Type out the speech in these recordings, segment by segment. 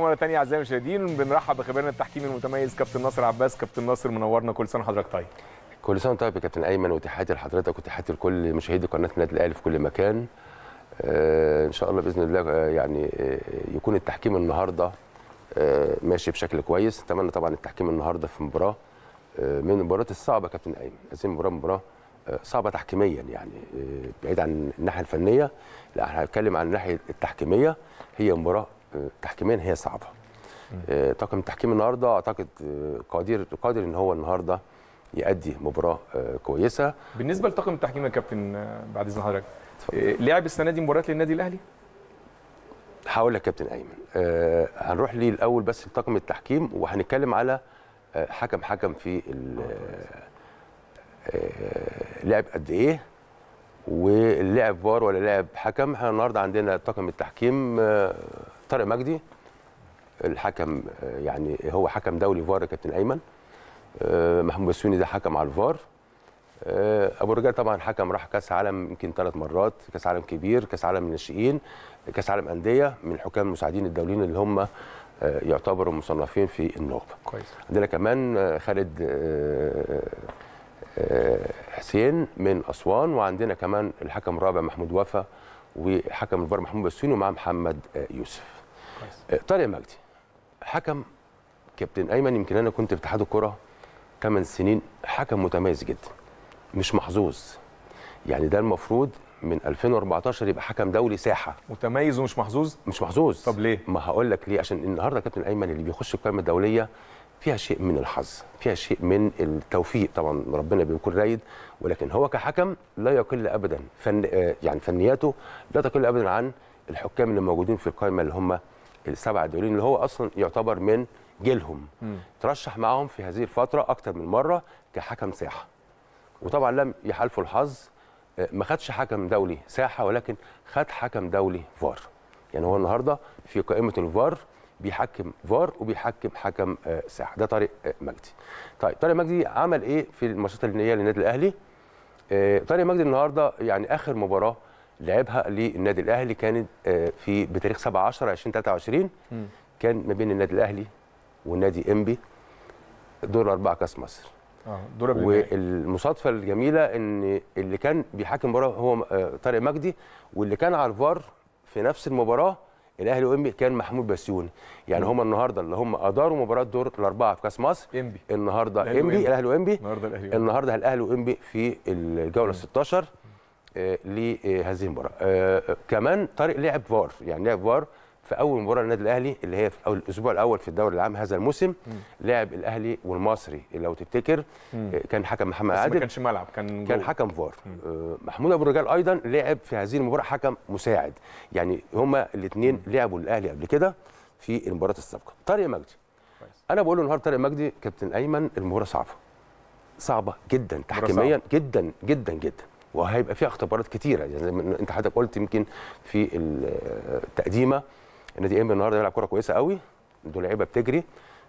مرة تانية أعزائي المشاهدين بنرحب بخبيرنا التحكيمي المتميز كابتن ناصر عباس كابتن ناصر منورنا كل سنة حضرتك طيب كل سنة طيب يا كابتن أيمن وتحياتي لحضرتك وتحياتي لكل مشاهدي قناة النادي الأهلي في كل مكان آه ان شاء الله باذن الله آه، يعني آه، يكون التحكيم النهارده آه، ماشي بشكل كويس اتمنى طبعا التحكيم النهارده في مباراه من المباريات الصعبه كابتن ايمن هذه المباراه مباراه صعبه تحكيميا يعني بعيد عن الناحيه الفنيه لا احنا هنتكلم عن الناحيه التحكيميه هي مباراه تحكيميا هي صعبه آه، طاقم التحكيم النهارده اعتقد آه، قادر قادر ان هو النهارده يؤدي مباراه آه، كويسه بالنسبه لطاقم التحكيم يا كابتن بعد اذن حضرتك لعب السنه دي مباراه للنادي الاهلي هقول لك يا كابتن ايمن أه هنروح ليه الاول بس لطاقم التحكيم وهنتكلم على حكم حكم في لعب قد ايه واللعب فار ولا لعب حكم احنا النهارده عندنا طاقم التحكيم طارق مجدي الحكم يعني هو حكم دولي فار كابتن ايمن آه، محمود بسيوني ده حكم على الفار آه، ابو الرجال طبعا حكم راح كاس عالم يمكن ثلاث مرات كاس عالم كبير كاس عالم الناشئين كاس عالم انديه من الحكام المساعدين الدوليين اللي هم آه، يعتبروا مصنفين في النخبه كويس عندنا كمان خالد حسين من اسوان وعندنا كمان الحكم الرابع محمود وفا وحكم الفار محمود بسوني ومع محمد يوسف آه، طارق مجدي حكم كابتن ايمن يمكن انا كنت في اتحاد الكره 8 سنين حكم متميز جدا مش محظوظ يعني ده المفروض من 2014 يبقى حكم دولي ساحه متميز ومش محظوظ مش محظوظ طب ليه ما هقول لك ليه عشان النهارده كابتن ايمن اللي بيخش القائمه الدوليه فيها شيء من الحظ فيها شيء من التوفيق طبعا ربنا بيكون رايد ولكن هو كحكم لا يقل ابدا فن آه، يعني فنياته لا تقل ابدا عن الحكام اللي موجودين في القائمه اللي هم السبع دولين اللي هو اصلا يعتبر من جيلهم ترشح معاهم في هذه الفتره اكتر من مره كحكم ساحه وطبعا لم يحالفوا الحظ آه، ما خدش حكم دولي ساحه ولكن خد حكم دولي فار يعني هو النهارده في قائمه الفار بيحكم فار وبيحكم حكم آه، ساحه ده طارق آه، مجدي طيب طارق مجدي عمل ايه في الماتشات النهائيه للنادي الاهلي طارق مجدي النهارده يعني اخر مباراه لعبها للنادي الاهلي كانت آه، في بتاريخ 7 10 2023 كان ما بين النادي الاهلي والنادي انبي دور اربع كاس مصر اه دور والمصادفه الجميله ان اللي كان بيحاكم المباراه هو آه، طارق مجدي واللي كان على الفار في نفس المباراه الاهلي وانبي كان محمود بسيوني يعني هم النهارده اللي هم اداروا مباراه دور الاربعه في كاس مصر انبي النهارده انبي الاهلي وانبي النهارده الاهلي النهارده الاهلي وانبي في الجوله 16 لهذه آه، المباراه آه، آه، كمان طارق لعب فار يعني لعب فار في اول مباراه للنادي الاهلي اللي هي في الاسبوع الاول في الدوري العام هذا الموسم لعب الاهلي والمصري لو تفتكر كان حكم محمد عادل ما كانش ملعب كان كان حكم فار محمود ابو الرجال ايضا لعب في هذه المباراه حكم مساعد يعني هما الاثنين لعبوا الاهلي قبل كده في المباراه السابقه طارق مجدي انا بقول النهارده طارق مجدي كابتن ايمن المباراه صعبه صعبه جدا تحكيميا جدا جدا جدا جدا وهيبقى فيها اختبارات كتيره يعني انت حضرتك قلت يمكن في التقديمه النادي الاهلي النهارده بيلعب كوره كويسه قوي دول لعيبه بتجري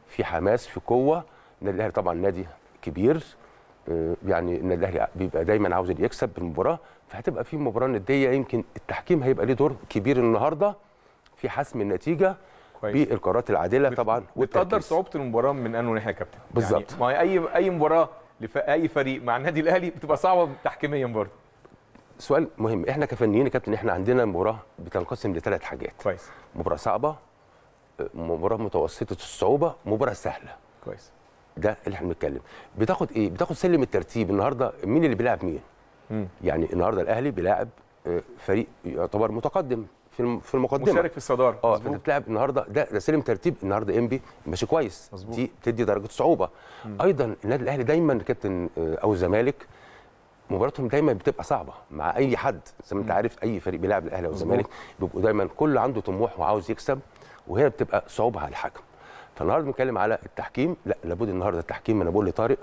في حماس في قوه النادي الاهلي طبعا نادي كبير آه، يعني النادي الاهلي بيبقى دايما عاوز يكسب بالمباراه فهتبقى في مباراه نديه يمكن التحكيم هيبقى ليه دور كبير النهارده في حسم النتيجه بالقرارات العادله طبعا بتقدر صعوبه المباراه من انه ناحيه كابتن يعني بالظبط يعني ما هي اي اي مباراه لاي فريق مع النادي الاهلي بتبقى صعبه تحكيميا برضه سؤال مهم احنا كفنيين يا كابتن احنا عندنا مباراه بتنقسم لثلاث حاجات كويس مباراه صعبه مباراه متوسطه الصعوبه مباراه سهله كويس ده اللي احنا بنتكلم بتاخد ايه بتاخد سلم الترتيب النهارده مين اللي بيلعب مين مم. يعني النهارده الاهلي بيلاعب آه، فريق يعتبر متقدم في في المقدمه مشارك في الصداره اه انت بتلعب النهارده ده ده سلم ترتيب النهارده انبي ماشي كويس مزبوط. دي بتدي درجه صعوبه مم. ايضا النادي الاهلي دايما كابتن آه، او الزمالك مباراتهم دايما بتبقى صعبه مع اي حد زي ما انت عارف اي فريق بيلعب الاهلي او الزمالك بيبقوا دايما كل عنده طموح وعاوز يكسب وهنا بتبقى صعوبه على الحكم فالنهارده بنتكلم على التحكيم لا لابد النهارده التحكيم انا بقول لطارق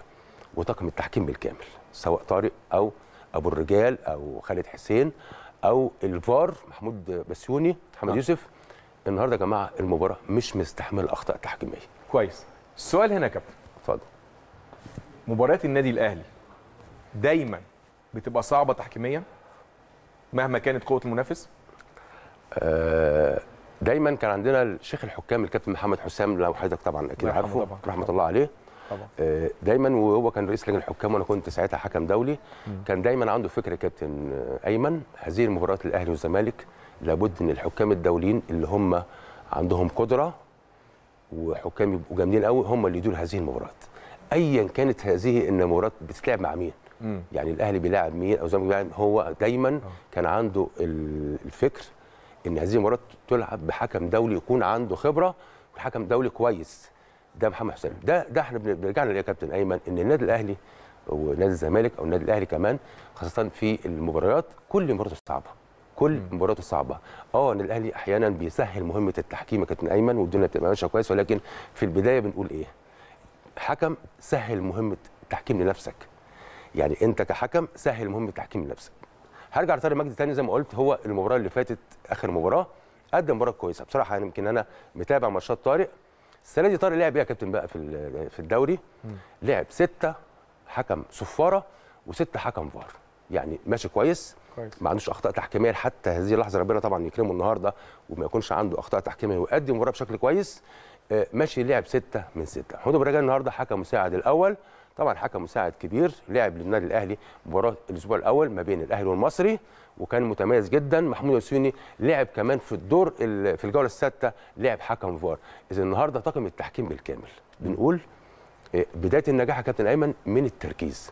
وطاقم التحكيم بالكامل سواء طارق او ابو الرجال او خالد حسين او الفار محمود بسيوني محمد آه. نعم. يوسف النهارده يا جماعه المباراه مش مستحمل اخطاء تحكيميه كويس السؤال هنا يا كابتن اتفضل مباريات النادي الاهلي دايما بتبقى صعبه تحكيميا مهما كانت قوه المنافس آه دايما كان عندنا الشيخ الحكام الكابتن محمد حسام لو حضرتك طبعا اكيد عارفه رحمه الله عليه طبعا آه، دايما وهو كان رئيس لجنه الحكام وانا كنت ساعتها حكم دولي كان دايما عنده فكره كابتن ايمن هذه المباريات الاهلي والزمالك لابد ان الحكام الدوليين اللي هم عندهم قدره وحكام يبقوا جامدين قوي هم اللي يديروا هذه المباريات ايا كانت هذه المباريات بتتلعب مع مين مم. يعني الاهلي بيلاعب مين او الزمالك بيلاعب هو دايما آه. كان عنده الفكر ان هذه المباريات تلعب بحكم دولي يكون عنده خبره وحكم دولي كويس ده محمد حسام ده ده احنا بنرجع يا كابتن ايمن ان النادي الاهلي ونادي الزمالك او النادي الاهلي كمان خاصه في المباريات كل مباراه صعبه كل مباراه صعبه اه ان الاهلي احيانا بيسهل مهمه التحكيم يا كابتن ايمن والدنيا بتبقى ماشيه كويس ولكن في البدايه بنقول ايه حكم سهل مهمه التحكيم لنفسك يعني انت كحكم سهل مهمه التحكيم لنفسك هرجع لطارق مجدي تاني زي ما قلت هو المباراه اللي فاتت اخر مباراه قدم مباراه كويسه بصراحه يعني يمكن يعني انا متابع ماتشات طارق السنه دي طارق لعب ايه يا كابتن بقى في في الدوري لعب سته حكم صفاره وسته حكم فار يعني ماشي كويس ما عندوش اخطاء تحكيميه حتى هذه اللحظه ربنا طبعا يكرمه النهارده وما يكونش عنده اخطاء تحكيميه ويؤدي المباراه بشكل كويس آه، ماشي لعب ستة من ستة حمود ابو النهارده حكم مساعد الاول طبعا حكم مساعد كبير لعب للنادي الاهلي مباراه الاسبوع الاول ما بين الاهلي والمصري وكان متميز جدا محمود السيوني لعب كمان في الدور في الجوله السادسه لعب حكم فار اذا النهارده طاقم التحكيم بالكامل بنقول آه، بدايه النجاح يا كابتن ايمن من التركيز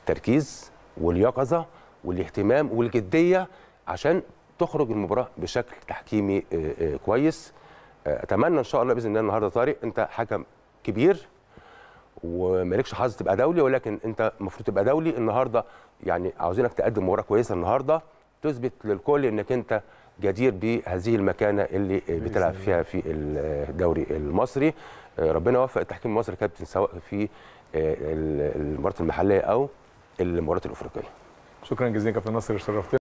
التركيز واليقظه والاهتمام والجديه عشان تخرج المباراه بشكل تحكيمي آه، كويس اتمنى ان شاء الله باذن الله النهارده طارق انت حكم كبير ومالكش حظ تبقى دولي ولكن انت المفروض تبقى دولي النهارده يعني عاوزينك تقدم مباراه كويسه النهارده تثبت للكل انك انت جدير بهذه المكانه اللي بتلعب فيها في الدوري المصري آه، ربنا يوفق التحكيم المصري كابتن سواء في آه، المباراه المحليه او المباراه الافريقيه شكرا جزيلا كابتن ناصر شرفتنا